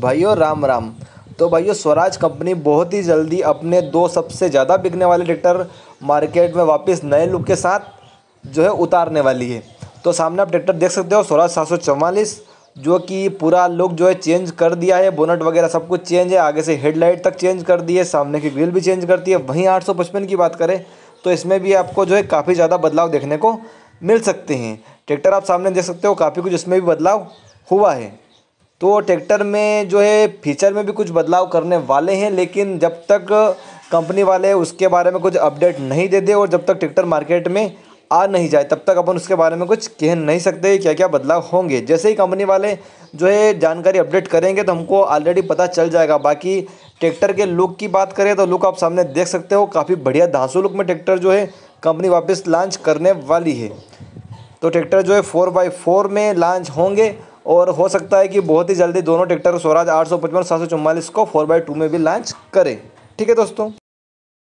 भाइयों राम राम तो भाइयों स्वराज कंपनी बहुत ही जल्दी अपने दो सबसे ज़्यादा बिकने वाले ट्रैक्टर मार्केट में वापस नए लुक के साथ जो है उतारने वाली है तो सामने आप ट्रैक्टर देख सकते हो स्वराज सात जो कि पूरा लुक जो है चेंज कर दिया है बोनट वगैरह सब कुछ चेंज है आगे से हेडलाइट तक चेंज कर दी है सामने की व्हील भी चेंज करती है वहीं आठ की बात करें तो इसमें भी आपको जो है काफ़ी ज़्यादा बदलाव देखने को मिल सकते हैं ट्रैक्टर आप सामने देख सकते हो काफ़ी कुछ इसमें भी बदलाव हुआ है तो ट्रैक्टर में जो है फीचर में भी कुछ बदलाव करने वाले हैं लेकिन जब तक कंपनी वाले उसके बारे में कुछ अपडेट नहीं दे दे और जब तक ट्रैक्टर मार्केट में आ नहीं जाए तब तक अपन उसके बारे में कुछ कह नहीं सकते क्या क्या बदलाव होंगे जैसे ही कंपनी वाले जो है जानकारी अपडेट करेंगे तो हमको ऑलरेडी पता चल जाएगा बाकी ट्रैक्टर के लुक की बात करें तो लुक आप सामने देख सकते हो काफ़ी बढ़िया धांसू लुक में ट्रैक्टर जो है कंपनी वापस लॉन्च करने वाली है तो ट्रैक्टर जो है फोर बाई फोर में लॉन्च होंगे और हो सकता है कि बहुत ही जल्दी दोनों ट्रैक्टर स्वराज आठ सौ पचपन सात सौ चौवालीस को फोर बाई टू में भी लॉन्च करें ठीक है दोस्तों